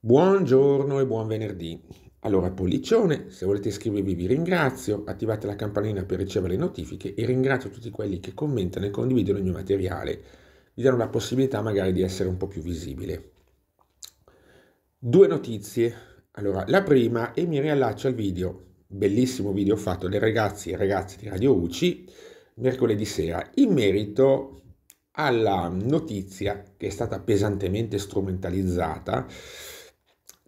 Buongiorno e buon venerdì. Allora, Pollicione, se volete iscrivervi vi ringrazio, attivate la campanella per ricevere le notifiche e ringrazio tutti quelli che commentano e condividono il mio materiale. Vi danno la possibilità magari di essere un po' più visibile. Due notizie. Allora, la prima, e mi riallaccio al video, bellissimo video fatto dai ragazzi e ragazze di Radio UCI, mercoledì sera, in merito alla notizia che è stata pesantemente strumentalizzata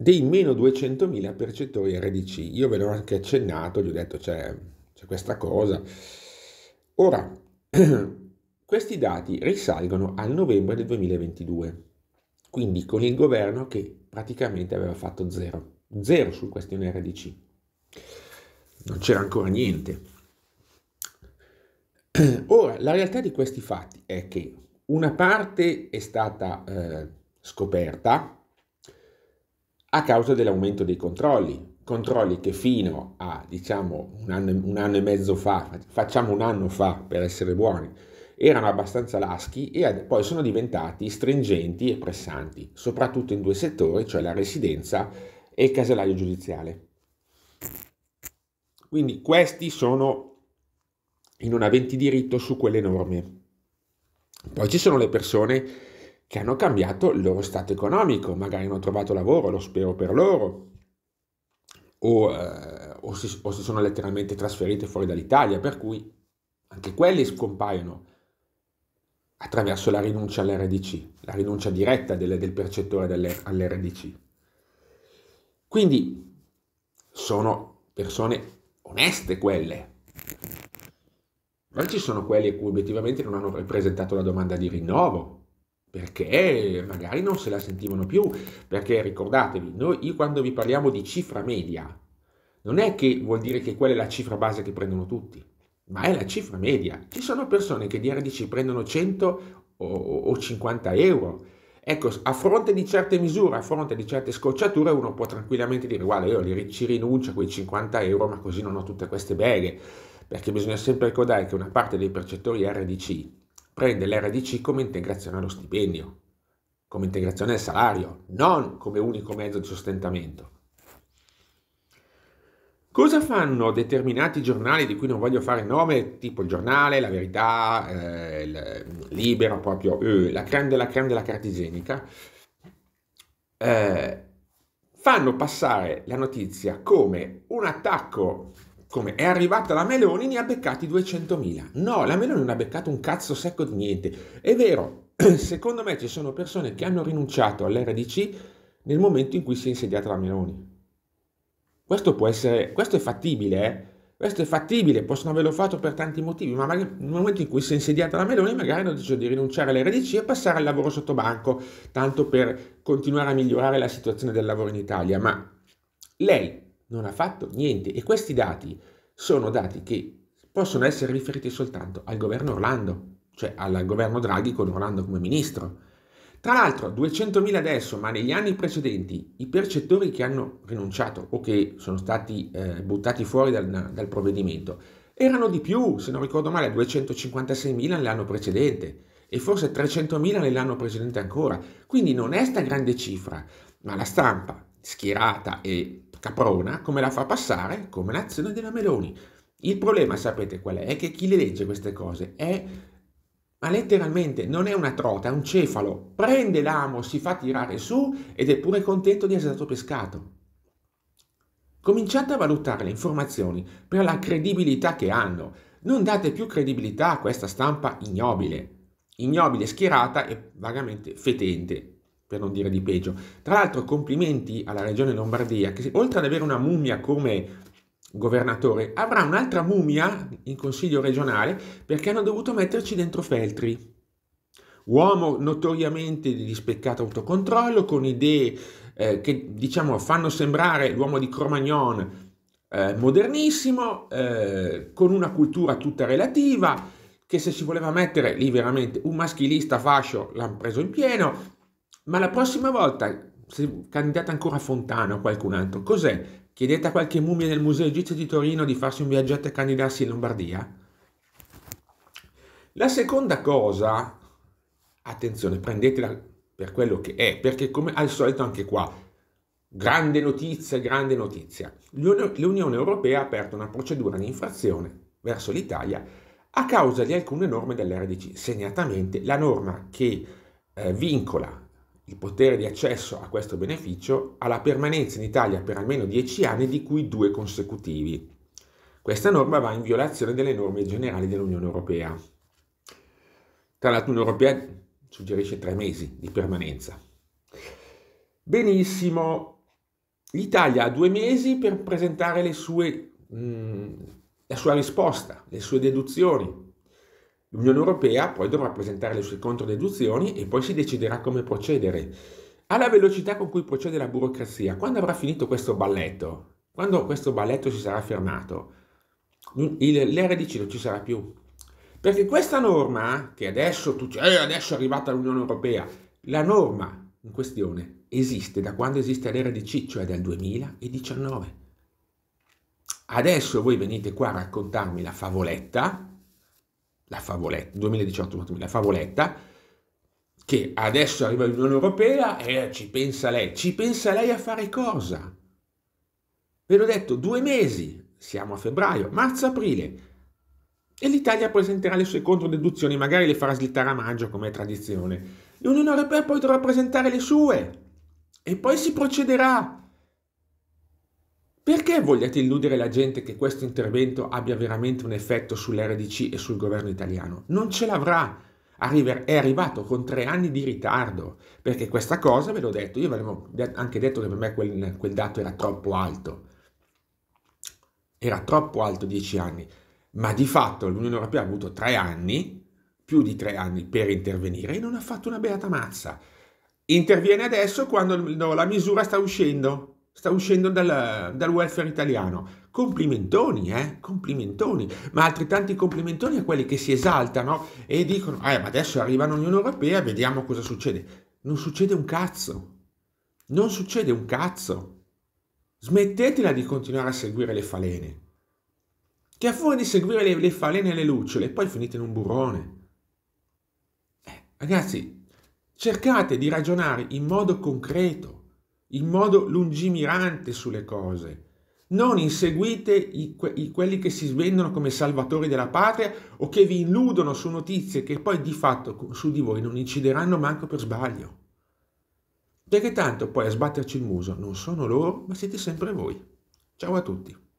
dei meno 200.000 percettori RDC. Io ve l'ho anche accennato, gli ho detto c'è, c'è questa cosa. Ora, questi dati risalgono al novembre del 2022, quindi con il governo che praticamente aveva fatto zero, zero su questione RDC. Non c'era ancora niente. Ora, la realtà di questi fatti è che una parte è stata eh, scoperta, a causa dell'aumento dei controlli, controlli che fino a diciamo un anno, un anno e mezzo fa, facciamo un anno fa per essere buoni, erano abbastanza laschi e poi sono diventati stringenti e pressanti, soprattutto in due settori, cioè la residenza e il casellario giudiziale. Quindi questi sono i non aventi diritto su quelle norme. Poi ci sono le persone che hanno cambiato il loro stato economico, magari hanno trovato lavoro, lo spero per loro, o, eh, o, si, o si sono letteralmente trasferite fuori dall'Italia, per cui anche quelli scompaiono attraverso la rinuncia all'RDC, la rinuncia diretta del, del percettore all'RDC. Quindi sono persone oneste quelle. Ma ci sono quelli a cui obiettivamente non hanno presentato la domanda di rinnovo, perché magari non se la sentivano più, perché ricordatevi, noi quando vi parliamo di cifra media, non è che vuol dire che quella è la cifra base che prendono tutti, ma è la cifra media. Ci sono persone che di RDC prendono 100 o, o 50 euro. Ecco, a fronte di certe misure, a fronte di certe scocciature, uno può tranquillamente dire guarda, io ci rinuncio a quei 50 euro, ma così non ho tutte queste beghe, perché bisogna sempre ricordare che una parte dei percettori RDC prende l'RDC come integrazione allo stipendio, come integrazione al salario, non come unico mezzo di sostentamento. Cosa fanno determinati giornali di cui non voglio fare nome, tipo il giornale, la verità, eh, libero proprio, eh, la creme della creme della cartigenica? Eh, fanno passare la notizia come un attacco come è arrivata la Meloni ne ha beccati 200.000. No, la Meloni non ha beccato un cazzo secco di niente. È vero, secondo me ci sono persone che hanno rinunciato all'RDC nel momento in cui si è insediata la Meloni. Questo può essere, questo è fattibile, eh? Questo è fattibile, possono averlo fatto per tanti motivi, ma magari, nel momento in cui si è insediata la Meloni magari hanno deciso di rinunciare all'RDC e passare al lavoro sotto banco, tanto per continuare a migliorare la situazione del lavoro in Italia, ma lei non ha fatto niente e questi dati sono dati che possono essere riferiti soltanto al governo Orlando, cioè al governo Draghi con Orlando come ministro. Tra l'altro 200.000 adesso, ma negli anni precedenti i percettori che hanno rinunciato o che sono stati eh, buttati fuori dal, dal, provvedimento erano di più, se non ricordo male, 256.000 nell'anno precedente e forse 300.000 nell'anno precedente ancora. Quindi non è sta grande cifra, ma la stampa schierata e Caprona come la fa passare come l'azione della Meloni. Il problema, sapete qual è? È che chi le legge queste cose è, ma letteralmente non è una trota, è un cefalo. Prende l'amo, si fa tirare su ed è pure contento di essere stato pescato. Cominciate a valutare le informazioni per la credibilità che hanno. Non date più credibilità a questa stampa ignobile, ignobile, schierata e vagamente fetente per non dire di peggio. Tra l'altro complimenti alla regione Lombardia che oltre ad avere una mummia come governatore, avrà un'altra mummia in consiglio regionale perché hanno dovuto metterci dentro Feltri. Uomo notoriamente di speccato autocontrollo, con idee eh, che diciamo fanno sembrare l'uomo di Cromagnon eh, modernissimo, eh, con una cultura tutta relativa, che se si voleva mettere lì veramente un maschilista fascio l'hanno preso in pieno, ma la prossima volta, se candidate ancora a Fontana o qualcun altro, cos'è? Chiedete a qualche mummia del Museo Egizio di Torino di farsi un viaggetto e candidarsi in Lombardia? La seconda cosa, attenzione, prendetela per quello che è, perché come al solito anche qua, grande notizia, grande notizia, l'Unione Europea ha aperto una procedura di infrazione verso l'Italia a causa di alcune norme dell'RDC, segnatamente la norma che eh, vincola il potere di accesso a questo beneficio alla permanenza in Italia per almeno 10 anni, di cui due consecutivi. Questa norma va in violazione delle norme generali dell'Unione Europea. Tra l'altro l'Unione Europea suggerisce tre mesi di permanenza. Benissimo, l'Italia ha due mesi per presentare sue, mh, mm, la sua risposta, le sue deduzioni, L'Unione Europea poi dovrà presentare le sue controdeduzioni e poi si deciderà come procedere. Alla velocità con cui procede la burocrazia, quando avrà finito questo balletto? Quando questo balletto si sarà fermato? Mm, L'RDC non ci sarà più. Perché questa norma, che adesso, tu, cioè, eh, adesso è arrivata l'Unione Europea, la norma in questione esiste da quando esiste l'RDC, cioè dal 2019. Adesso voi venite qua a raccontarmi la favoletta la favoletta, 2018, la favoletta, che adesso arriva l'Unione Europea e ci pensa lei. Ci pensa lei a fare cosa? Ve l'ho detto, due mesi, siamo a febbraio, marzo-aprile, e l'Italia presenterà le sue controdeduzioni, magari le farà slittare a maggio come è tradizione. L'Unione Europea poi dovrà presentare le sue e poi si procederà. Perché vogliate illudere la gente che questo intervento abbia veramente un effetto sull'RDC e sul governo italiano? Non ce l'avrà. Arriver è arrivato con tre anni di ritardo, perché questa cosa ve l'ho detto, io ve l'avevo anche detto che per me quel, quel dato era troppo alto. Era troppo alto dieci anni, ma di fatto l'Unione Europea ha avuto tre anni, più di tre anni, per intervenire e non ha fatto una beata mazza. Interviene adesso quando la misura sta uscendo sta uscendo dal, dal, welfare italiano. Complimentoni, eh? Complimentoni, ma altrettanti complimentoni a quelli che si esaltano e dicono, eh, ma adesso arriva l'Unione Europea e vediamo cosa succede. Non succede un cazzo. Non succede un cazzo. Smettetela di continuare a seguire le falene. Che a fuori di seguire le, le falene e le lucciole, poi finite in un burrone. Eh, ragazzi, cercate di ragionare in modo concreto in modo lungimirante sulle cose. Non inseguite i, i, quelli che si svendono come salvatori della patria o che vi illudono su notizie che poi di fatto su di voi non incideranno manco per sbaglio. Perché tanto poi a sbatterci il muso non sono loro, ma siete sempre voi. Ciao a tutti.